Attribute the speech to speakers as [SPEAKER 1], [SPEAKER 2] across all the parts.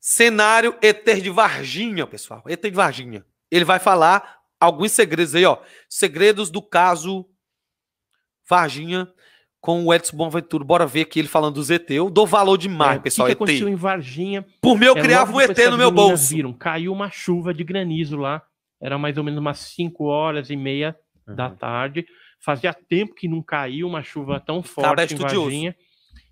[SPEAKER 1] Cenário ET de Varginha, pessoal. ET de Varginha. Ele vai falar alguns segredos aí, ó. Segredos do caso Varginha com o Edson Bonaventura. Bora ver aqui ele falando do ET. Eu dou valor demais, é, pessoal. O que, que aconteceu em
[SPEAKER 2] Varginha? Por mim, eu é, criava um ET no meu bolso. Viram, caiu uma chuva de granizo lá. Era mais ou menos umas 5 horas e meia uhum. da tarde. Fazia tempo que não caiu uma chuva tão forte Cara, é em Varginha.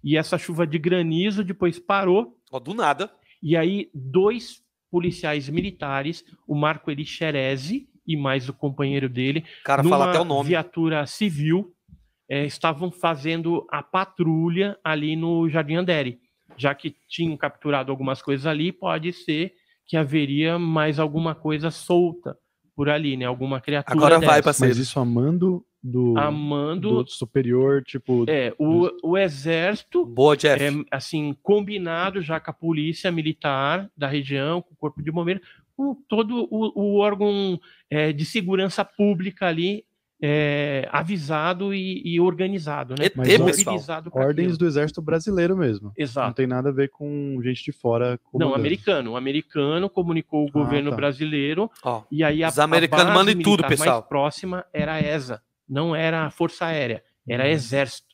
[SPEAKER 2] E essa chuva de granizo depois parou. Ó, do nada. E aí, dois policiais militares, o Marco Eli Xerezi e mais o companheiro dele, Cara, numa até o nome. viatura civil, é, estavam fazendo a patrulha ali no Jardim Andere. Já que tinham capturado algumas coisas ali, pode ser que haveria mais alguma coisa solta por ali, né? Alguma criatura. Agora dessa. vai, para Mas isso
[SPEAKER 1] do, Amando, do superior, tipo.
[SPEAKER 2] É, o, do... o exército. Boa, Jeff. É, assim, combinado já com a polícia militar da região, com o corpo de bombeiro, com todo o, o órgão é, de segurança pública ali é, avisado e, e, organizado, né? Mas, e, ordens do
[SPEAKER 1] exército brasileiro mesmo. Exato. Não tem nada a ver com gente de fora.
[SPEAKER 2] Comandante. Não, americano. O americano comunicou o ah, governo tá. brasileiro. Ó, e aí a, os americanos mandam em tudo, pessoal. mais próxima era a ESA não era a hum. Força Aérea, era uhum. Exército,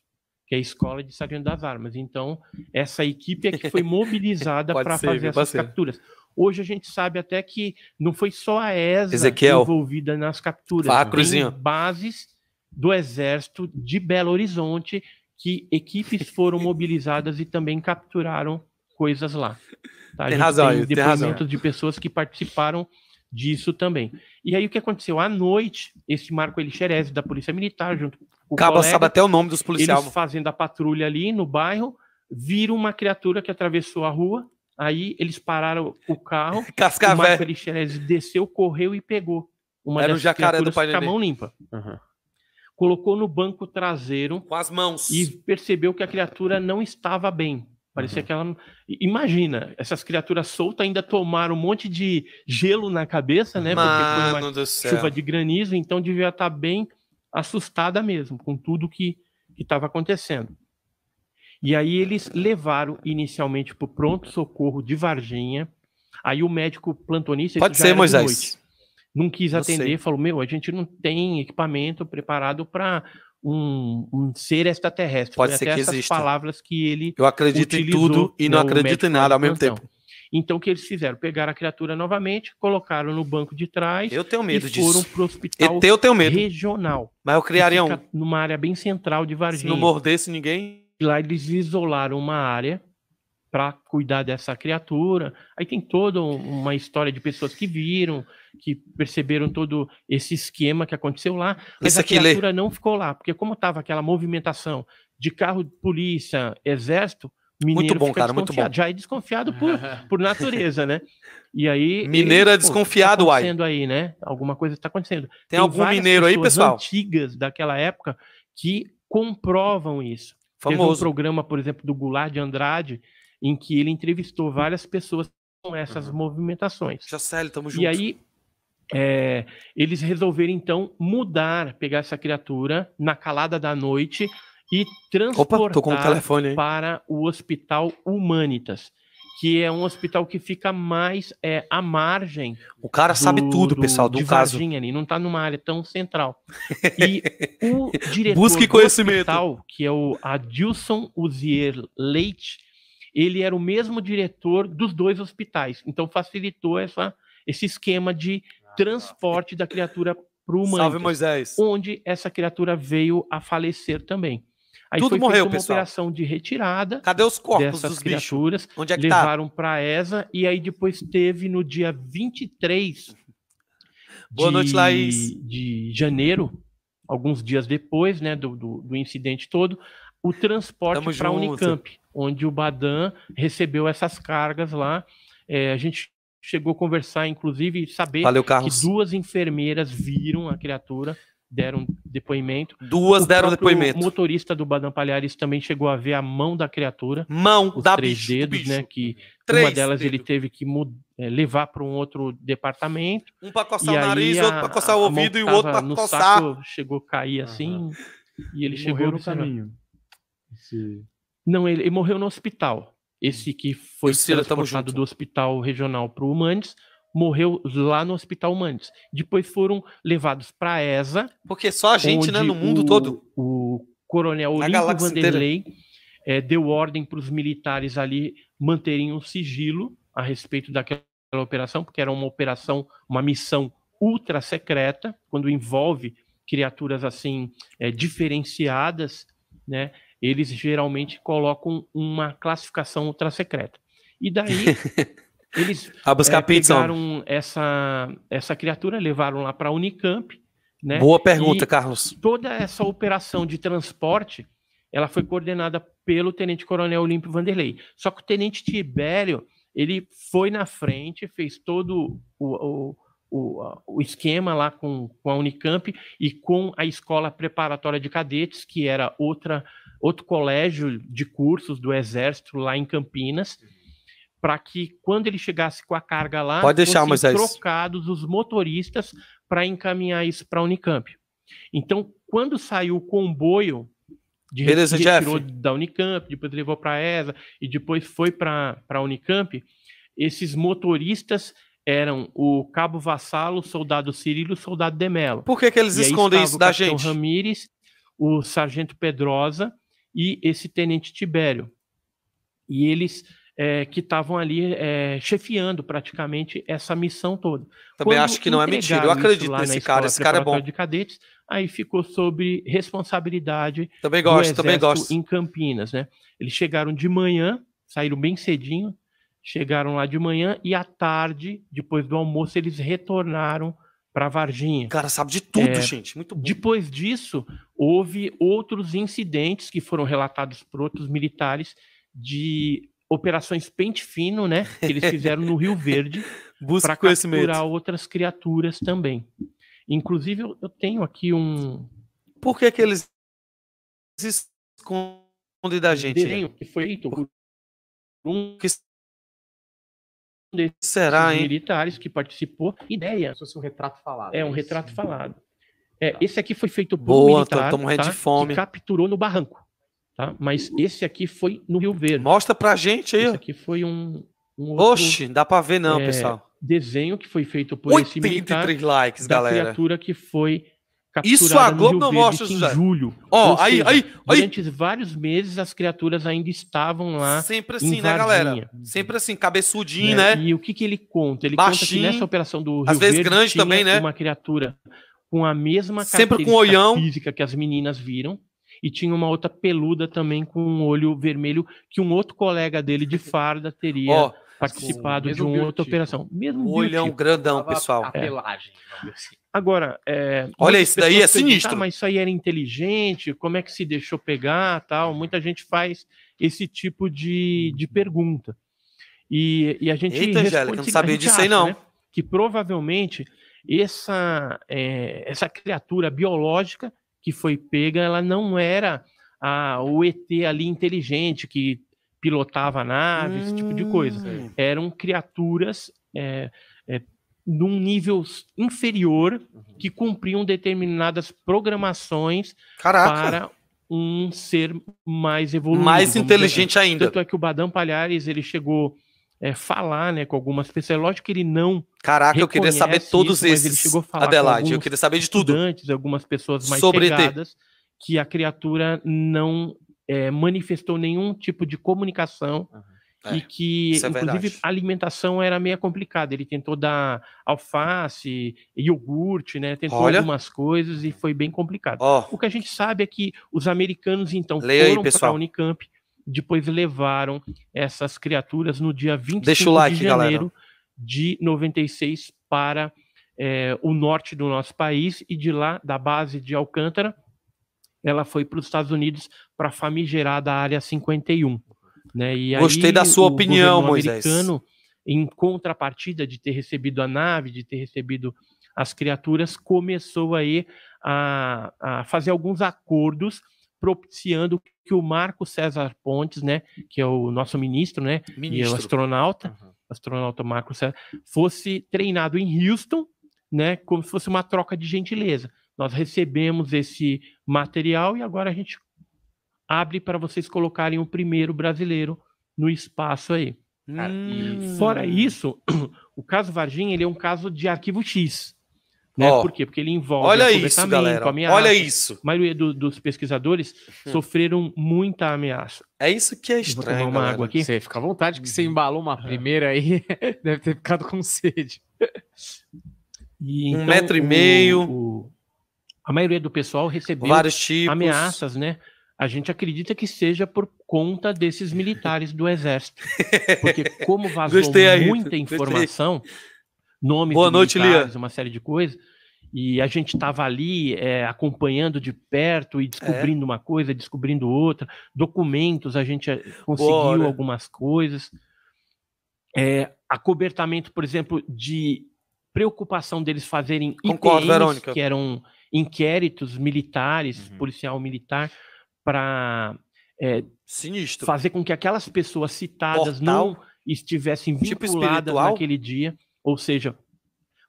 [SPEAKER 2] que é a Escola de Sargento das Armas. Então, essa equipe é que foi mobilizada para fazer essas ser. capturas. Hoje a gente sabe até que não foi só a ESA Ezequiel. envolvida nas capturas. Facruzinho. Tem bases do Exército de Belo Horizonte que equipes foram mobilizadas e também capturaram coisas lá. Tá? Tem razão, tem tem razão. de pessoas que participaram disso também. E aí o que aconteceu? À noite, esse Marco Elixerez da Polícia Militar, junto com o Cabo colega, sabe até o nome dos policiais. Eles fazendo a patrulha ali no bairro, viram uma criatura que atravessou a rua, aí eles pararam o carro, Cascavé. o Marco Elixerez desceu, correu e pegou. Uma Era o um jacaré do pai com a mão limpa. Uhum. Colocou no banco traseiro. Com as mãos. E percebeu que a criatura não estava bem. Parecia uhum. que ela. Imagina, essas criaturas soltas ainda tomaram um monte de gelo na cabeça, né? Mano porque foi uma chuva de granizo, então devia estar tá bem assustada mesmo com tudo que estava acontecendo. E aí eles levaram inicialmente para o pronto-socorro de Varginha. Aí o médico plantonista. Pode ser, Moisés. Noite, não quis não atender, sei. falou: Meu, a gente não tem equipamento preparado para um, um ser extraterrestre. Pode Foi ser até que essas exista. palavras que ele. Eu acredito em tudo e não acredito em nada ao mesmo tempo. Então, o que eles fizeram? Pegaram a criatura novamente, colocaram no banco de trás. Eu tenho medo e disso. Foram o hospital eu tenho medo. regional. Mas eu criaria um. Numa área bem central de Varginha. Se não mordesse ninguém. Lá eles isolaram uma área para cuidar dessa criatura. Aí tem toda uma história de pessoas que viram, que perceberam todo esse esquema que aconteceu lá, mas a é criatura lê. não ficou lá, porque como estava aquela movimentação de carro, polícia, exército, mineiro muito bom, cara, muito bom. Já é desconfiado por, por natureza, né? E aí mineiro ele, é desconfiado, tá uai. aí, né? Alguma coisa está acontecendo. Tem, tem algum mineiro aí, pessoal? Antigas daquela época que comprovam isso. Famoso. Teve um programa, por exemplo, do Goulart de Andrade, em que ele entrevistou várias pessoas com essas uhum. movimentações. Jacelle, tamo junto. E aí é, eles resolveram então mudar, pegar essa criatura na calada da noite e transportar Opa, para o Hospital Humanitas, que é um hospital que fica mais é, à margem. O cara do, sabe tudo, do, pessoal, do caso. Varginha, ali, não está numa área tão central. E o diretor Busque do hospital, que é o Adilson Uzier Leite, ele era o mesmo diretor dos dois hospitais. Então facilitou essa, esse esquema de ah, tá. transporte da criatura para o humano. Salve Moisés. Onde essa criatura veio a falecer também. Aí Tudo foi morreu, uma pessoal. operação de retirada. Cadê os corpos dessas dos criaturas? Onde é que tá? levaram tá? para ESA e aí depois teve no dia 23 Boa de, noite, Laís. de janeiro, alguns dias depois, né, do, do, do incidente todo, o transporte para a Unicamp, onde o Badan recebeu essas cargas lá. É, a gente chegou a conversar, inclusive, saber Valeu, que duas enfermeiras viram a criatura, deram depoimento. Duas o deram depoimento. O motorista do Badan Palhares também chegou a ver a mão da criatura. Mão os da três bicho, dedos, né, bicho. né? Que três uma delas ele teve que é, levar para um outro departamento. Um para coçar o nariz, outro para coçar o ouvido e o outro para coçar. Saco, chegou a cair assim. E ele chegou no caminho. Esse... Não, ele, ele, morreu no hospital. Esse que foi Priscila, transportado do hospital regional para o Humandes morreu lá no hospital Humandes. Depois foram levados para ESA. Porque só a gente, né? No mundo o, todo. O coronel Olímpio Vanderlei é, deu ordem para os militares ali manterem um sigilo a respeito daquela operação, porque era uma operação, uma missão ultra secreta, quando envolve criaturas assim é, diferenciadas, né? eles geralmente colocam uma classificação ultra secreta. E daí eles a buscar é, pegaram essa, essa criatura, levaram lá para a Unicamp.
[SPEAKER 1] Né? Boa pergunta, e Carlos.
[SPEAKER 2] Toda essa operação de transporte ela foi coordenada pelo Tenente Coronel Olímpio Vanderlei. Só que o Tenente Tibério ele foi na frente, fez todo o, o, o, o esquema lá com, com a Unicamp e com a Escola Preparatória de Cadetes, que era outra outro colégio de cursos do Exército lá em Campinas, para que quando ele chegasse com a carga lá, Pode deixar, fossem trocados os motoristas para encaminhar isso para a Unicamp. Então, quando saiu o comboio de Beleza, da Unicamp, depois levou para a ESA e depois foi para a Unicamp, esses motoristas eram o Cabo Vassalo, o Soldado Cirilo, o Soldado Demelo. Por que, que eles e escondem isso da gente? O Ramires, o Sargento Pedrosa e esse tenente Tibério. E eles é, que estavam ali é, chefiando praticamente essa missão toda. Também Quando acho que não é mentira, eu acredito nesse cara, esse cara é bom. De cadetes, aí ficou sobre responsabilidade também gosto, do também gosto. em Campinas, né? Eles chegaram de manhã, saíram bem cedinho, chegaram lá de manhã e à tarde, depois do almoço, eles retornaram para Varginha. Cara, sabe de tudo, é, gente. Muito bom. Depois disso, houve outros incidentes que foram relatados por outros militares de operações pente fino, né? Que eles fizeram no Rio Verde para capturar outras criaturas também. Inclusive, eu tenho aqui um. Por que, que eles escondem
[SPEAKER 1] da gente? Desenho né?
[SPEAKER 2] que foi feito por um que desses Será, militares hein? que participou. Ideia. se fosse um retrato falado. É, um isso. Né? retrato falado. É, tá. Esse aqui foi feito por Boa, um militar tá, morrendo tá, de fome. que capturou no barranco. Tá? Mas esse aqui foi no Rio Verde. Mostra pra gente aí. Esse aqui foi um. um outro, Oxe, dá pra ver não, é, pessoal. Desenho que foi feito por esse militar. 83 likes, da galera. criatura que foi isso a Globo não mostra, Em julho. Ó, oh, aí, aí, durante aí. vários meses as criaturas ainda estavam lá. Sempre assim, né, galera? Sempre assim, cabeçudinho, né? né? E o que, que ele conta? Ele Baixinho, conta que nessa operação do Rio às vezes Verde, grande também, né? Uma criatura com a mesma sempre com olhão física que as meninas viram e tinha uma outra peluda também com um olho vermelho que um outro colega dele de farda teria. Oh participado de uma outra operação. Mesmo olhão grandão, pessoal. A pelagem. É. Agora, é, olha isso daí é sinistro. Ah, mas isso aí era inteligente. Como é que se deixou pegar, tal? Muita gente faz esse tipo de, uhum. de pergunta. E, e a gente Eita, responde, Angélica, não sabia disso ah, aí não. Né, que provavelmente essa é, essa criatura biológica que foi pega, ela não era a, o ET ali inteligente que pilotava naves, hum. esse tipo de coisa. Hum. Eram criaturas é, num nível inferior uhum. que cumpriam determinadas programações Caraca. para um ser mais evoluído. Mais inteligente dizer. Assim. ainda. Tanto é que o Badam Palhares, ele chegou é, falar né, com algumas pessoas. É lógico que ele não. Caraca, eu queria saber todos isso, esses. Ele chegou a falar Adelaide, eu queria saber de tudo. Algumas pessoas mais Sobre chegadas, que a criatura não é, manifestou nenhum tipo de comunicação. Uhum é, e que, é inclusive, a alimentação era meio complicada. Ele tentou dar alface, iogurte, né? Tentou Olha. algumas coisas e foi bem complicado. Oh. O que a gente sabe é que os americanos, então, Leia foram para a Unicamp, depois levaram essas criaturas no dia 25 like, de janeiro galera. de 96 para é, o norte do nosso país e de lá, da base de Alcântara, ela foi para os Estados Unidos para a famigerada Área 51. Né? E Gostei aí, da sua opinião, Moisés. americano, em contrapartida de ter recebido a nave, de ter recebido as criaturas, começou aí a, a fazer alguns acordos propiciando que o Marco César Pontes, né, que é o nosso ministro, né, ministro. e o astronauta, uhum. astronauta Marco César, fosse treinado em Houston, né, como se fosse uma troca de gentileza. Nós recebemos esse material e agora a gente abre para vocês colocarem o primeiro brasileiro no espaço aí. hum. Fora isso, o caso Varginha ele é um caso de arquivo X. Né? Oh, Por quê? Porque ele envolve olha isso, galera. Ameaça. Olha isso. A maioria do, dos pesquisadores hum. sofreram muita ameaça. É isso que é estranho. Vou tomar uma galera. água aqui. Você fica à vontade que você uhum. embalou uma ah. primeira aí, deve ter ficado com sede. E, então, um metro e meio. O, o, a maioria do pessoal recebeu vários tipos. ameaças, né? a gente acredita que seja por conta desses militares do exército. Porque como vazou muita informação, nomes Boa noite, militares, Lia. uma série de coisas, e a gente estava ali é, acompanhando de perto e descobrindo é. uma coisa, descobrindo outra, documentos, a gente eh, conseguiu Bora. algumas coisas. É, acobertamento, por exemplo, de preocupação deles fazerem Concordo, que eram inquéritos militares, uhum. policial militar, para é, eh, fazer com que aquelas pessoas citadas Portal. não estivessem tipo vinculadas tipo naquele dia, ou seja,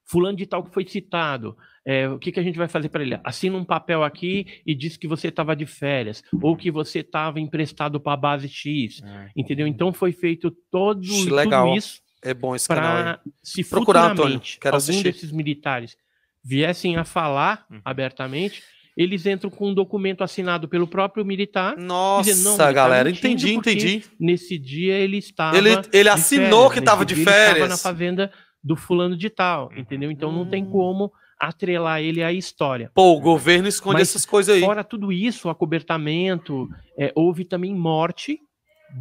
[SPEAKER 2] fulano de tal que foi citado, é, o que, que a gente vai fazer para ele? Assina um papel aqui e diz que você estava de férias, ou que você estava emprestado para a base X, é. entendeu? Então foi feito todo Legal. tudo isso é bom esse para se Procurar, futuramente Antônio. Quero algum assistir. desses militares viessem a falar uhum. abertamente, eles entram com um documento assinado pelo próprio militar. Nossa, dizendo, não, galera, tá entendi, entendi. Nesse dia ele estava. Ele, ele assinou férias, que estava de férias. Ele estava na fazenda do fulano de tal, uhum. entendeu? Então hum. não tem hum. como atrelar ele à história. Pô, o governo esconde Mas, essas coisas aí. Fora tudo isso, acobertamento, é, houve também morte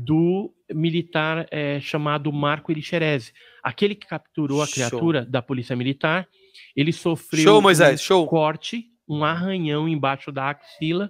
[SPEAKER 2] do militar é, chamado Marco Elixerez. Aquele que capturou a criatura show. da polícia militar, ele sofreu show, Moisés, um show. corte um arranhão embaixo da axila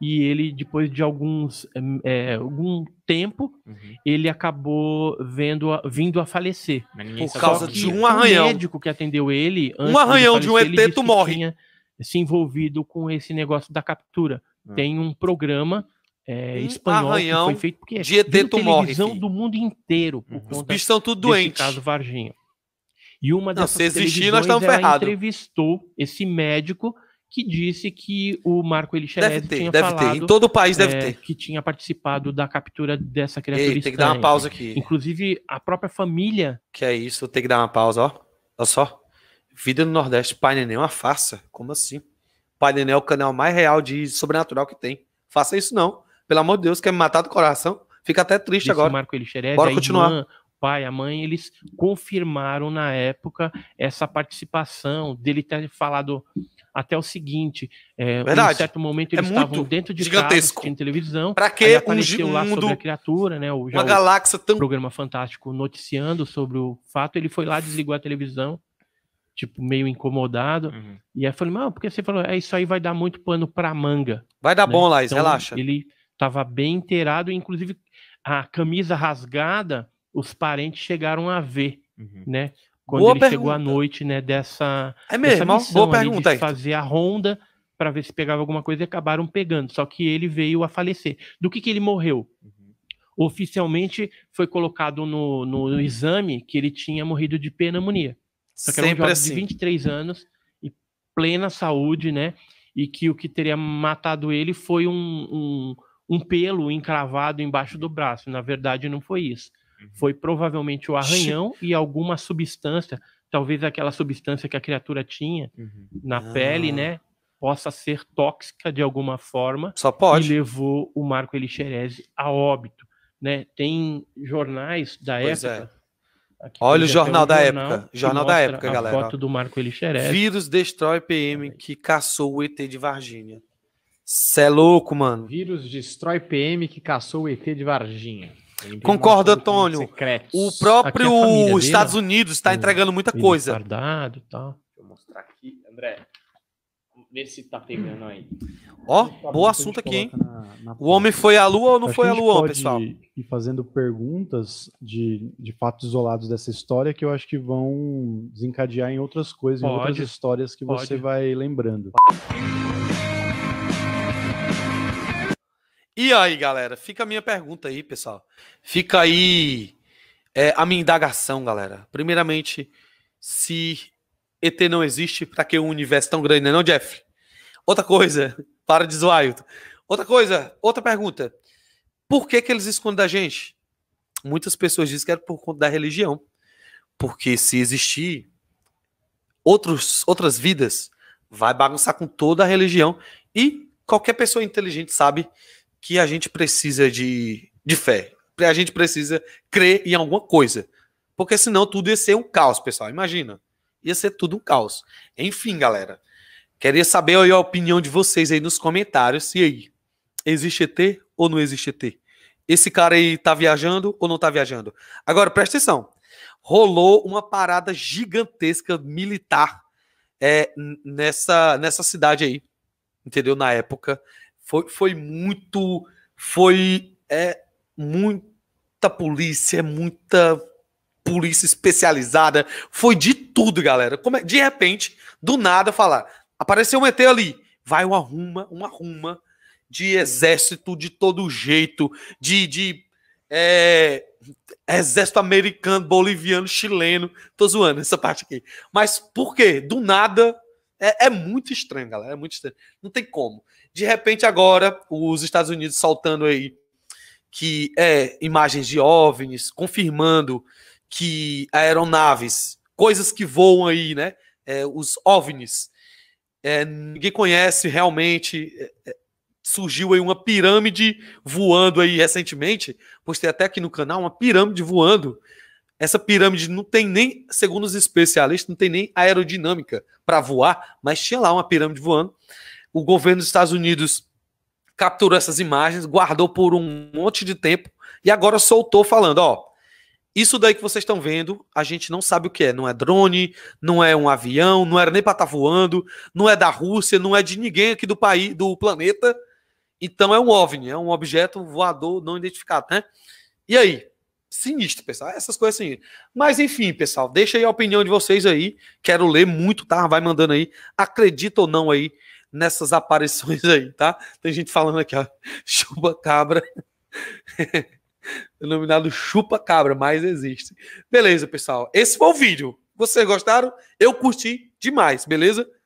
[SPEAKER 2] e ele depois de alguns é, algum tempo uhum. ele acabou vendo a, vindo a falecer por causa de um arranhão. O médico que atendeu ele um arranhão de, falecer, de um ET tu morre. Tinha se envolvido com esse negócio da captura. Uhum. Tem um programa é, um espanhol arranhão que foi feito porque de ET tu morre. Filho. do mundo inteiro por uhum. conta Os bichos estão tudo doentes. Caso Varginha. E uma das entrevistou esse médico que disse que o Marco Elixerez tinha deve falado... Ter. Em todo o país deve é, ter. Que tinha participado da captura dessa criatura Ei, tem que dar uma pausa aqui. Inclusive, a própria família...
[SPEAKER 1] Que é isso, tem que dar uma pausa, ó. Olha só. Vida no Nordeste, Pai Neném é uma farsa. Como assim? Pai Neném é o canal mais real de sobrenatural que tem. Faça isso não. Pelo amor de Deus, quer me matar do coração? Fica até triste Disse agora. Marco Elixerez, Bora continuar. Irmã,
[SPEAKER 2] pai, a mãe, eles confirmaram na época essa participação dele ter falado até o seguinte. É, Verdade. Em um certo momento é eles é estavam dentro de gigantesco. casa, televisão. Para que apareceu um lá mundo, sobre a criatura, né? O, uma galáxia tão... programa fantástico noticiando sobre o fato. Ele foi lá, desligou a televisão, tipo, meio incomodado. Uhum. E aí falou, não, porque você falou, é isso aí vai dar muito pano para manga. Vai dar né? bom, Laís, então, relaxa. Ele estava bem inteirado, inclusive a camisa rasgada, os parentes chegaram a ver, uhum. né? Quando Boa ele pergunta. chegou à noite, né, dessa, é mesmo? dessa missão Boa pergunta, de fazer a ronda para ver se pegava alguma coisa e acabaram pegando. Só que ele veio a falecer. Do que, que ele morreu? Uhum. Oficialmente foi colocado no, no, exame que ele tinha morrido de pneumonia. Só que Sempre era um jovem assim. de 23 anos e plena saúde, né? E que o que teria matado ele foi um, um, um pelo encravado embaixo do braço. Na verdade, não foi isso. Foi provavelmente o arranhão e alguma substância, talvez aquela substância que a criatura tinha uhum. na ah. pele, né? Possa ser tóxica de alguma forma. Só pode. E levou o Marco Elixerese a óbito. Né? Tem jornais da pois é. época. É. Aqui Olha o jornal da jornal época. Jornal da época, a galera. Foto do Marco Elixerez.
[SPEAKER 1] Vírus destrói PM que caçou o ET de Varginha. Cê é louco, mano. Vírus destrói PM que caçou o ET de Varginha. Concordo, Antônio. O próprio é Estados dele, Unidos está entregando muita coisa.
[SPEAKER 2] Guardado, tá. Deixa eu mostrar aqui, André. Vê se tá pegando aí. Ó, bom assunto aqui, hein? Na, na... O homem foi à lua ou não foi à lua, pode pessoal? E fazendo perguntas de, de fatos isolados dessa história que eu acho que vão desencadear em outras coisas, pode, em outras histórias que pode. você vai lembrando.
[SPEAKER 1] E aí, galera, fica a minha pergunta aí, pessoal. Fica aí é, a minha indagação, galera. Primeiramente, se ET não existe, para que um universo tão grande, né, não, Jeff? Outra coisa, para de zoar, Hilton. Outra coisa, outra pergunta. Por que, que eles escondem da gente? Muitas pessoas dizem que era por conta da religião. Porque se existir outros, outras vidas, vai bagunçar com toda a religião. E qualquer pessoa inteligente sabe que a gente precisa de, de fé. A gente precisa crer em alguma coisa. Porque senão tudo ia ser um caos, pessoal. Imagina. Ia ser tudo um caos. Enfim, galera. Queria saber a opinião de vocês aí nos comentários. Se aí, existe ET ou não existe ET? Esse cara aí tá viajando ou não tá viajando? Agora, presta atenção. Rolou uma parada gigantesca militar é, nessa, nessa cidade aí. Entendeu? Na época foi, foi muito. Foi. É muita polícia, é muita polícia especializada. Foi de tudo, galera. Como é, de repente, do nada, falar. Apareceu um ET ali. Vai uma arruma uma arruma de exército de todo jeito, de, de é, exército americano, boliviano, chileno. Tô zoando essa parte aqui. Mas por quê? Do nada. É, é, muito estranho, galera. É muito estranho. Não tem como. De repente, agora, os Estados Unidos saltando aí que é imagens de OVNIs, confirmando que aeronaves, coisas que voam aí, né? É, os OVNIs, é, ninguém conhece realmente. É, é, surgiu aí uma pirâmide voando aí recentemente. Postei até aqui no canal uma pirâmide voando. Essa pirâmide não tem nem, segundo os especialistas, não tem nem aerodinâmica para voar, mas tinha lá uma pirâmide voando o governo dos Estados Unidos capturou essas imagens, guardou por um monte de tempo e agora soltou falando, ó, isso daí que vocês estão vendo, a gente não sabe o que é. Não é drone, não é um avião, não era nem para estar tá voando, não é da Rússia, não é de ninguém aqui do país, do planeta. Então é um OVNI, é um objeto voador não identificado, né? E aí? Sinistro, pessoal. Essas coisas assim. Mas enfim, pessoal, deixa aí a opinião de vocês aí. Quero ler muito, tá? Vai mandando aí. Acredita ou não aí nessas aparições aí, tá? Tem gente falando aqui, ó, chupa cabra. Denominado chupa cabra, mas existe. Beleza, pessoal. Esse foi o vídeo. Vocês gostaram? Eu curti demais, beleza?